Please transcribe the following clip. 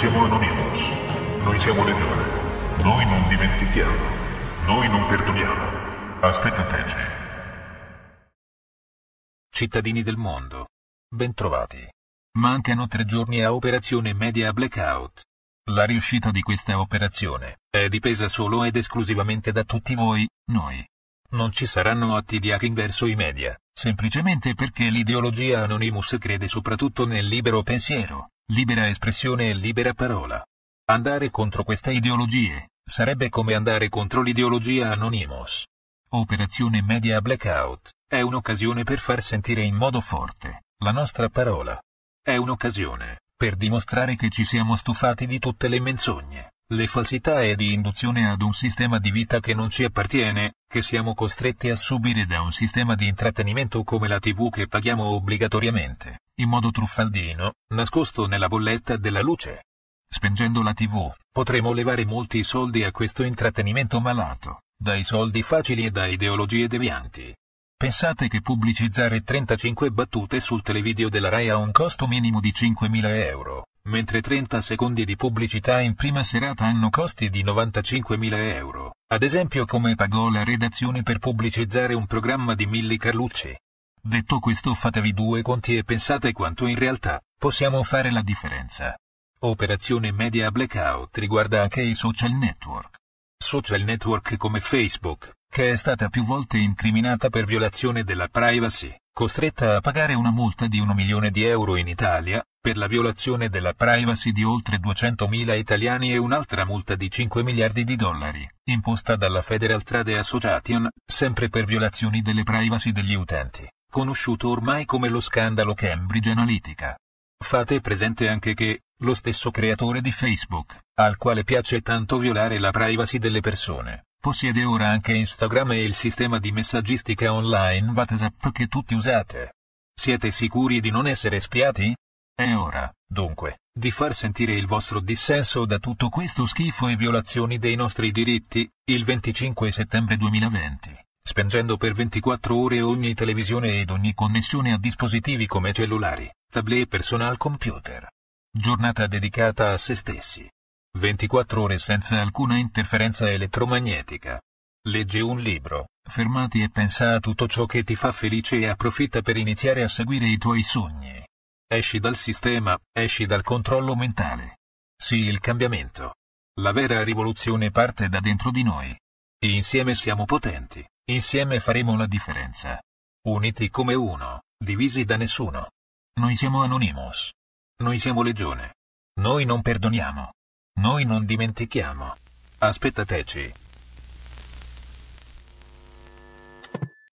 siamo Anonymous, noi siamo legione, noi non dimentichiamo, noi non perdoniamo. Aspettateci. Cittadini del mondo, bentrovati. Mancano tre giorni a Operazione Media Blackout. La riuscita di questa operazione è dipesa solo ed esclusivamente da tutti voi, noi. Non ci saranno atti di hacking verso i media, semplicemente perché l'ideologia Anonymous crede soprattutto nel libero pensiero, Libera espressione e libera parola. Andare contro queste ideologie sarebbe come andare contro l'ideologia Anonymous. Operazione Media Blackout è un'occasione per far sentire in modo forte la nostra parola. È un'occasione per dimostrare che ci siamo stufati di tutte le menzogne, le falsità e di induzione ad un sistema di vita che non ci appartiene, che siamo costretti a subire da un sistema di intrattenimento come la TV che paghiamo obbligatoriamente, in modo truffaldino, nascosto nella bolletta della luce. Spengendo la TV, potremo levare molti soldi a questo intrattenimento malato, dai soldi facili e da ideologie devianti. Pensate che pubblicizzare 35 battute sul televideo della RAI ha un costo minimo di 5.000 euro, mentre 30 secondi di pubblicità in prima serata hanno costi di 95.000 euro, ad esempio come pagò la redazione per pubblicizzare un programma di Milli Carlucci. Detto questo fatevi due conti e pensate quanto in realtà possiamo fare la differenza. Operazione Media Blackout riguarda anche i social network. Social network come Facebook, che è stata più volte incriminata per violazione della privacy, costretta a pagare una multa di 1 milione di euro in Italia per la violazione della privacy di oltre 200.000 italiani e un'altra multa di 5 miliardi di dollari, imposta dalla Federal Trade Association, sempre per violazioni delle privacy degli utenti conosciuto ormai come lo scandalo Cambridge Analytica. Fate presente anche che, lo stesso creatore di Facebook, al quale piace tanto violare la privacy delle persone, possiede ora anche Instagram e il sistema di messaggistica online WhatsApp che tutti usate. Siete sicuri di non essere spiati? È ora, dunque, di far sentire il vostro dissenso da tutto questo schifo e violazioni dei nostri diritti, il 25 settembre 2020 spengendo per 24 ore ogni televisione ed ogni connessione a dispositivi come cellulari, tablet e personal computer. Giornata dedicata a se stessi. 24 ore senza alcuna interferenza elettromagnetica. Leggi un libro, fermati e pensa a tutto ciò che ti fa felice e approfitta per iniziare a seguire i tuoi sogni. Esci dal sistema, esci dal controllo mentale. Sì, il cambiamento. La vera rivoluzione parte da dentro di noi. E insieme siamo potenti, insieme faremo la differenza. Uniti come uno, divisi da nessuno. Noi siamo Anonymous. Noi siamo Legione. Noi non perdoniamo. Noi non dimentichiamo. Aspettateci.